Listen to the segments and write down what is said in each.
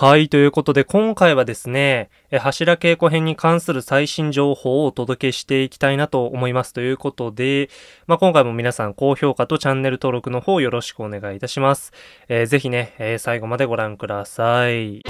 はい。ということで、今回はですね、え柱稽古編に関する最新情報をお届けしていきたいなと思いますということで、まあ、今回も皆さん高評価とチャンネル登録の方よろしくお願いいたします。えー、ぜひね、えー、最後までご覧ください。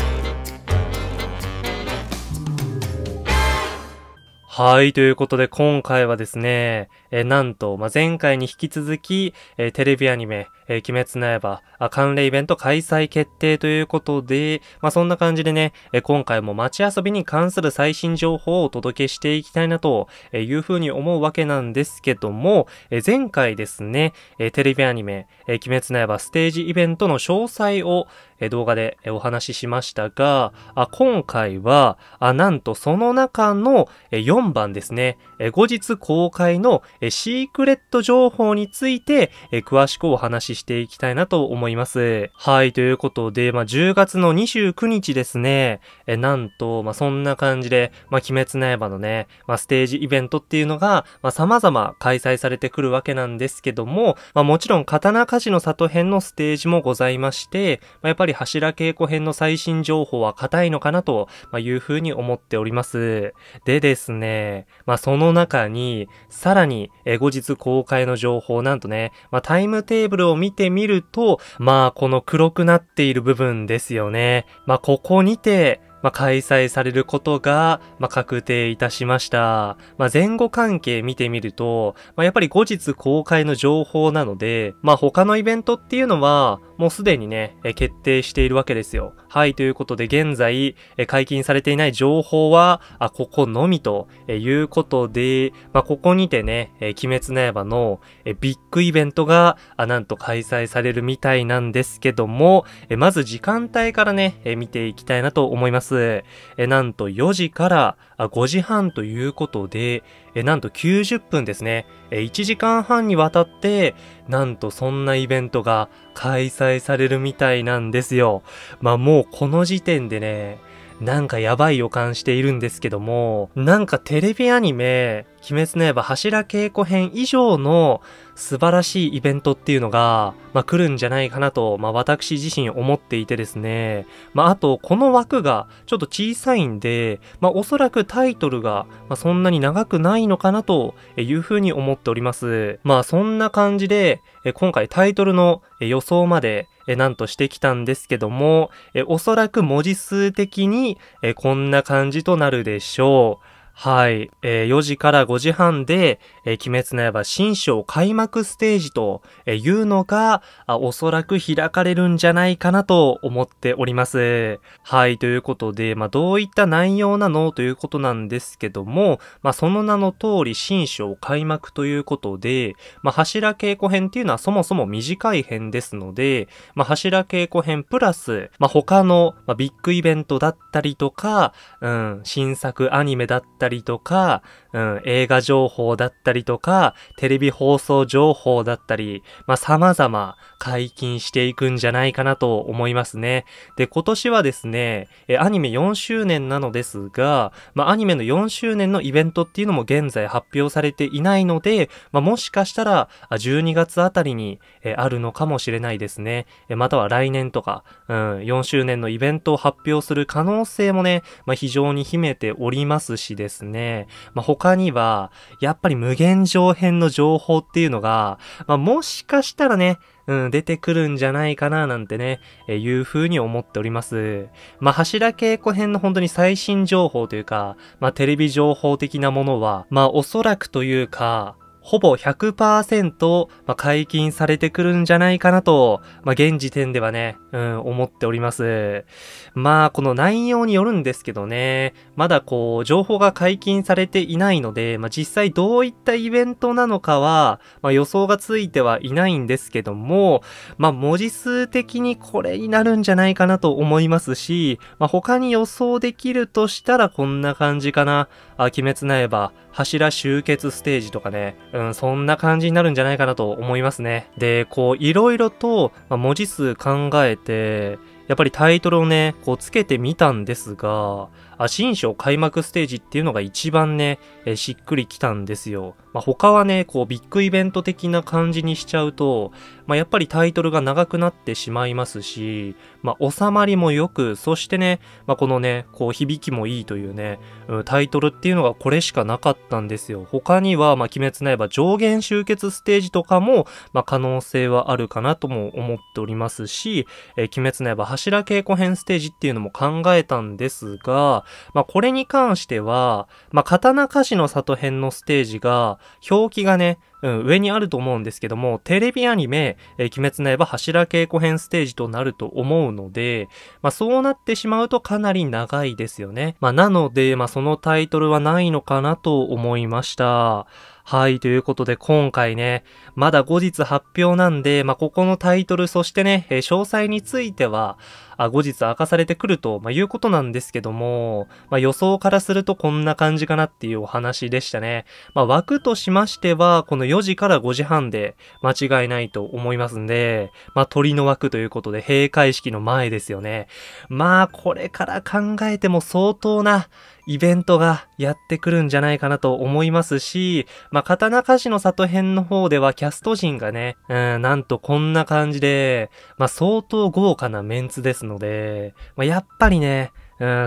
はい。ということで、今回はですね、えー、なんと、まあ、前回に引き続き、えー、テレビアニメ、えー、鬼滅の刃あ、関連イベント開催決定ということで、まあ、そんな感じでね、え今回も街遊びに関する最新情報をお届けしていきたいなというふうに思うわけなんですけども、え前回ですね、えテレビアニメ、え鬼滅の刃ステージイベントの詳細を、え動画で、えお話ししましたが、あ今回はあ、なんとその中の、え4番ですね、え後日公開の、えシークレット情報について、え詳しくお話ししていきたいなと思います。はい、ということで、まあ、10月の29日ですね、えなんと、まあ、そんな感じで、まあ、鬼滅の刃のね、まあ、ステージイベントっていうのが、まあ、様々開催されてくるわけなんですけども、まあ、もちろん、刀鍛冶の里編のステージもございまして、まあ、やっぱり柱稽古編の最新情報は硬いのかなと、まいうふうに思っております。でですね、まあ、その中に、さらに、えー、後日公開の情報なんとね、まあ、タイムテーブルを見てみると、まあこの黒くなっている部分ですよね。まあここにて、まあ、開催されることが、まあ、確定いたしました。まあ、前後関係見てみると、まあ、やっぱり後日公開の情報なので、まあ、他のイベントっていうのは、もうすでにね、え決定しているわけですよ。はい、ということで現在、え解禁されていない情報は、あ、ここのみと、えいうことで、まあ、ここにてね、え鬼滅の刃の、えビッグイベントが、あ、なんと開催されるみたいなんですけども、えまず時間帯からね、え見ていきたいなと思います。えなんと4時から、5時半ということで、なんと90分ですね、1時間半にわたって、なんとそんなイベントが開催されるみたいなんですよ。まあもうこの時点でね、なんかやばい予感しているんですけども、なんかテレビアニメ、鬼滅の刃柱稽古編以上の素晴らしいイベントっていうのが、まあ、来るんじゃないかなと、まあ、私自身思っていてですね。まあ、あと、この枠がちょっと小さいんで、まあ、おそらくタイトルが、まあ、そんなに長くないのかなというふうに思っております。まあ、そんな感じで、今回タイトルの予想まで、えなんとしてきたんですけども、えおそらく文字数的に、えこんな感じとなるでしょう。はい。えー、4時から5時半で、えー、鬼滅の刃新章開幕ステージというのが、おそらく開かれるんじゃないかなと思っております。はい、ということで、まあ、どういった内容なのということなんですけども、まあ、その名の通り新章開幕ということで、まあ、柱稽古編っていうのはそもそも短い編ですので、まあ、柱稽古編プラス、まあ、他の、まあ、ビッグイベントだったりとか、うん、新作アニメだったりとか、うん、映画情報だったりりとか、テレビ放送情報だったり、まあ、様々解禁していくんじゃないかなと思いますね。で、今年はですね、え、アニメ4周年なのですが、まあ、アニメの4周年のイベントっていうのも現在発表されていないので、まあ、もしかしたら、12月あたりに、え、あるのかもしれないですね。え、または来年とか、うん、4周年のイベントを発表する可能性もね、まあ、非常に秘めておりますしですね、まあ、他には、やっぱり無限現状編の情報っていうのが、まあ、もしかしたらね、うん、出てくるんじゃないかななんてね、えー、いう風に思っております。まあ、柱稽古編の本当に最新情報というか、まあ、テレビ情報的なものは、まあ、おそらくというか、ほぼ100%、まあ、解禁されてくるんじゃないかなと、まあ、現時点ではね、うん、思っております。まあ、この内容によるんですけどね、まだこう、情報が解禁されていないので、まあ、実際どういったイベントなのかは、まあ、予想がついてはいないんですけども、まあ、文字数的にこれになるんじゃないかなと思いますし、まあ、他に予想できるとしたらこんな感じかな。あ、鬼滅なえば、柱集結ステージとかね、うん、そんな感じになるんじゃないかなと思いますね。で、こう、いろいろと、まあ、文字数考えて、やっぱりタイトルをね、こうつけてみたんですが、新章開幕ステージっていうのが一番ね、えしっくりきたんですよ。まあ、他はね、こうビッグイベント的な感じにしちゃうと、まあ、やっぱりタイトルが長くなってしまいますし、まあ、収まりも良く、そしてね、まあ、このね、こう響きもいいというね、タイトルっていうのがこれしかなかったんですよ。他には、まあ、鬼滅の刃上限集結ステージとかも、まあ、可能性はあるかなとも思っておりますし、えー、鬼滅の刃柱稽古編ステージっていうのも考えたんですが、まあ、これに関しては、まあ、刀鍛冶の里編のステージが、表記がね、うん、上にあると思うんですけども、テレビアニメ、えー、鬼滅の刃柱稽古編ステージとなると思うので、まあ、そうなってしまうとかなり長いですよね。まあ、なので、まあ、そのタイトルはないのかなと思いました。はい、ということで今回ね、まだ後日発表なんで、まあ、ここのタイトル、そしてね、え詳細については、あ後日明かされてくると、まあ、いうことなんですけども、まあ、予想からするとこんな感じかなっていうお話でしたね。まあ、枠としましては、この4時から5時半で間違いないと思いますんで、まあ、鳥の枠ということで閉会式の前ですよね。まあ、これから考えても相当な、イベントがやってくるんじゃないかなと思いますし、まあ、刀鍛冶の里編の方ではキャスト陣がね、うん、なんとこんな感じで、まあ、相当豪華なメンツですので、まあ、やっぱりね、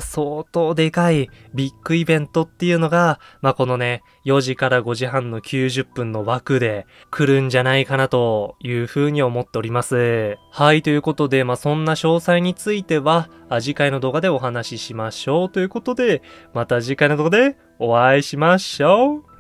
相当でかいビッグイベントっていうのが、まあ、このね、4時から5時半の90分の枠で来るんじゃないかなというふうに思っております。はい、ということで、まあ、そんな詳細については、次回の動画でお話ししましょうということで、また次回の動画でお会いしましょう